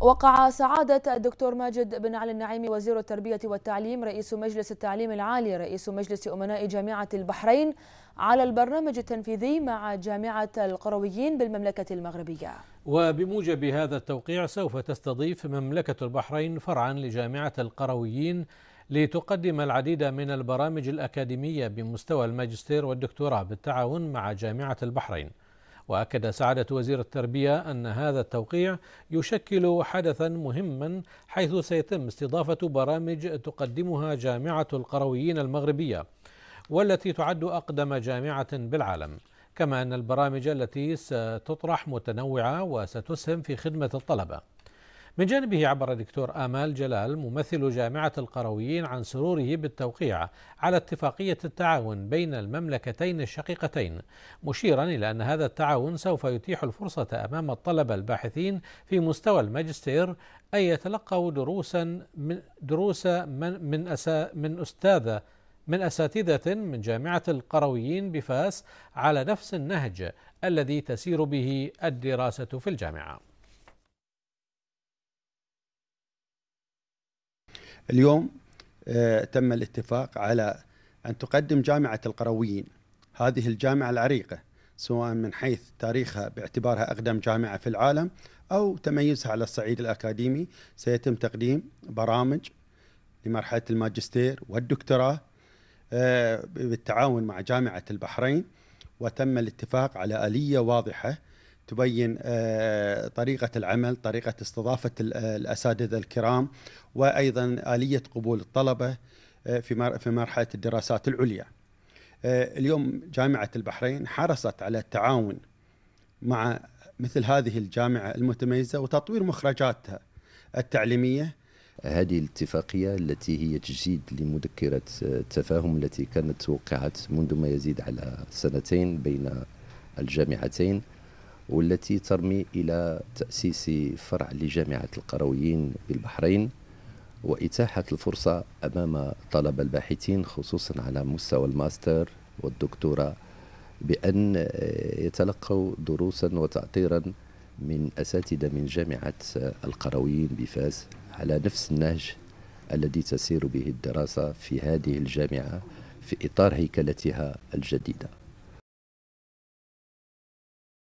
وقع سعادة الدكتور ماجد بن علي النعيمي وزير التربية والتعليم رئيس مجلس التعليم العالي رئيس مجلس أمناء جامعة البحرين على البرنامج التنفيذي مع جامعة القرويين بالمملكة المغربية وبموجب هذا التوقيع سوف تستضيف مملكة البحرين فرعا لجامعة القرويين لتقدم العديد من البرامج الأكاديمية بمستوى الماجستير والدكتوراه بالتعاون مع جامعة البحرين وأكد سعادة وزير التربية أن هذا التوقيع يشكل حدثا مهما حيث سيتم استضافة برامج تقدمها جامعة القرويين المغربية والتي تعد أقدم جامعة بالعالم كما أن البرامج التي ستطرح متنوعة وستسهم في خدمة الطلبة من جانبه عبر الدكتور آمال جلال ممثل جامعة القرويين عن سروره بالتوقيع على اتفاقية التعاون بين المملكتين الشقيقتين مشيرا إلى أن هذا التعاون سوف يتيح الفرصة أمام الطلبة الباحثين في مستوى الماجستير أن يتلقوا دروسا من دروس من من, أسا من أستاذة من أساتذة من جامعة القرويين بفاس على نفس النهج الذي تسير به الدراسة في الجامعة اليوم آه، تم الاتفاق على أن تقدم جامعة القرويين هذه الجامعة العريقة سواء من حيث تاريخها باعتبارها أقدم جامعة في العالم أو تميزها على الصعيد الأكاديمي سيتم تقديم برامج لمرحلة الماجستير والدكتوراه آه، بالتعاون مع جامعة البحرين وتم الاتفاق على آلية واضحة تبين آه، طريقة العمل طريقة استضافة آه، الأساتذة الكرام وأيضا آلية قبول الطلبة آه، في مرحلة الدراسات العليا اليوم جامعة البحرين حرصت على التعاون مع مثل هذه الجامعة المتميزة وتطوير مخرجاتها التعليمية هذه الاتفاقية التي هي تجديد لمذكرة التفاهم التي كانت توقعت منذ ما يزيد على سنتين بين الجامعتين والتي ترمي إلى تأسيس فرع لجامعة القرويين بالبحرين وإتاحة الفرصة أمام طلبة الباحثين خصوصا على مستوى الماستر والدكتوره بأن آه، يتلقوا دروسا وتأطيرا من أساتذة من جامعة آه، القرويين بفاس على نفس النهج الذي تسير به الدراسة في هذه الجامعة في إطار هيكلتها الجديدة